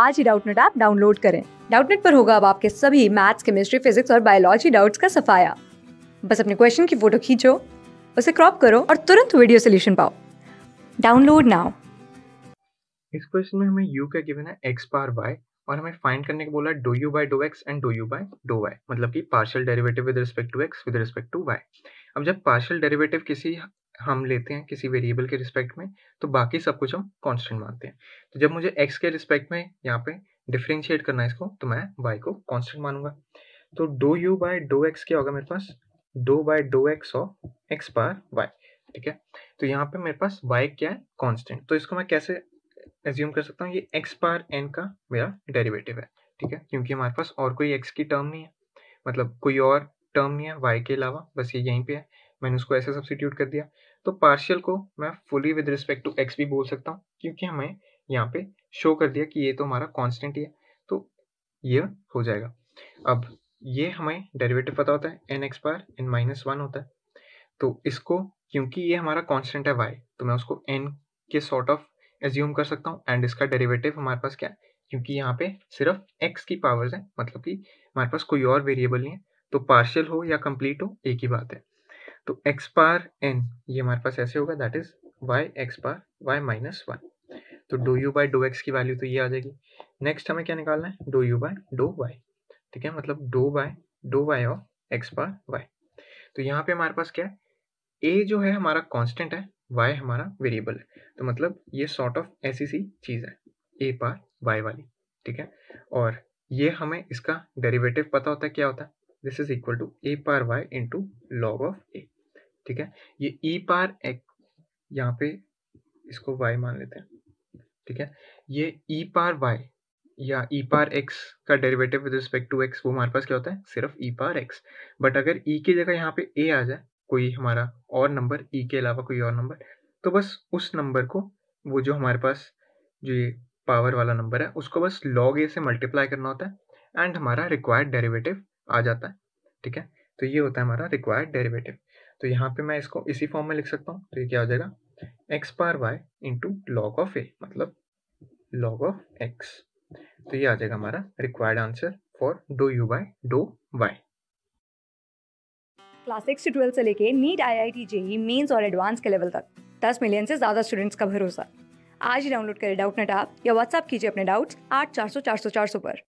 आज ही doubtnut app download करें डाउटनेट पर होगा अब आपके सभी मैथ्स केमिस्ट्री फिजिक्स और बायोलॉजी डाउट्स का सफाया बस अपने क्वेश्चन की फोटो खींचो उसे क्रॉप करो और तुरंत वीडियो सोल्यूशन पाओ डाउनलोड नाउ इस क्वेश्चन में हमें u का गिवन है x पावर y और हमें फाइंड करने को बोला do u by do x and do u by do y मतलब कि partial derivative with respect to x with respect to y अब जब पार्शियल डेरिवेटिव किसी हम लेते हैं किसी वेरिएबल के रिस्पेक्ट में तो बाकी सब कुछ हम कांस्टेंट मानते हैं तो जब मुझे एक्स के रिस्पेक्ट में यहाँ पे डिफ्रेंशिएट करना है इसको तो मैं वाई को कांस्टेंट मानूंगा तो do u by do x क्या होगा मेरे पास do by do x of x power y ठीक है तो यहाँ पे मेरे पास वाई क्या है कॉन्स्टेंट तो इसको मैं कैसे एज्यूम कर सकता हूँ ये एक्स पार एन का मेरा डेरिवेटिव है ठीक है क्योंकि हमारे पास और कोई एक्स की टर्म नहीं है मतलब कोई और टर्म ही है वाई के अलावा बस ये यहीं पे है मैंने उसको ऐसे सब्सिट्यूट कर दिया तो पार्शियल को मैं fully with respect to x भी बोल सकता हूँ क्योंकि हमें यहाँ पे शो कर दिया कि ये तो हमारा कॉन्स्टेंट ही है तो ये हो जाएगा अब ये हमें डेरिवेटिव पता होता है n x n minus one होता है तो इसको क्योंकि ये हमारा कॉन्स्टेंट है वाई तो मैं उसको एन के सॉर्ट ऑफ एज्यूम कर सकता हूँ एंड इसका डेरिवेटिव हमारे पास क्या है क्योंकि यहाँ पे सिर्फ एक्स की पावर्स है मतलब कि हमारे पास कोई और वेरिएबल नहीं है तो पार्शियल हो या कंप्लीट हो एक ही बात है तो एक्स पार एन ये हमारे पास ऐसे होगा that is y x power y minus one तो do u by do x की वैल्यू तो ये आ जाएगी नेक्स्ट हमें क्या निकालना है do u by do y ठीक है मतलब डो बाय डो वाई और एक्स पार वाई तो यहाँ पे हमारे पास क्या है ए जो है हमारा कॉन्स्टेंट है वाई हमारा वेरिएबल है तो मतलब ये सॉर्ट ऑफ ऐसी सी चीज़ है ए पार वाई वाली ठीक है और ये हमें इसका डेरिवेटिव पता होता है क्या होता है this is equal to a power y into log of a ठीक है ये ई पार एक्स यहाँ पे इसको वाई मान लेते हैं ठीक है ये ई पार वाई या ई पार एक्स का derivative with respect to x वो हमारे पास क्या होता है सिर्फ ई पार एक्स बट अगर ई e की जगह यहाँ पे ए आ जाए कोई हमारा और नंबर ई e के अलावा कोई और नंबर तो बस उस नंबर को वो जो हमारे पास जो ये पावर वाला नंबर है उसको बस लॉग ए से मल्टीप्लाई करना होता है एंड हमारा रिक्वायर्ड डेरिवेटिव आ जाता है ठीक है तो ये होता है हमारा रिक्वायर्ड डेरिवेटिव तो यहाँ पे मैं इसको इसी फॉर्म में लिख सकता हूँ तो ये क्या हो जाएगा x power y into log of a मतलब लॉग ऑफ x तो ये आ जाएगा हमारा required answer for do u by do y class six से ट्वेल्थ से लेके NEET I I T JEE mains और एडवांस के लेवल तक दस मिलियन से ज़्यादा स्टूडेंट्स का भरोसा आज ही डाउनलोड करें डाउट नेट आप या व्हाट्सअप कीजिए अपने डाउट्स आठ चार सौ चार सौ चार सौ पर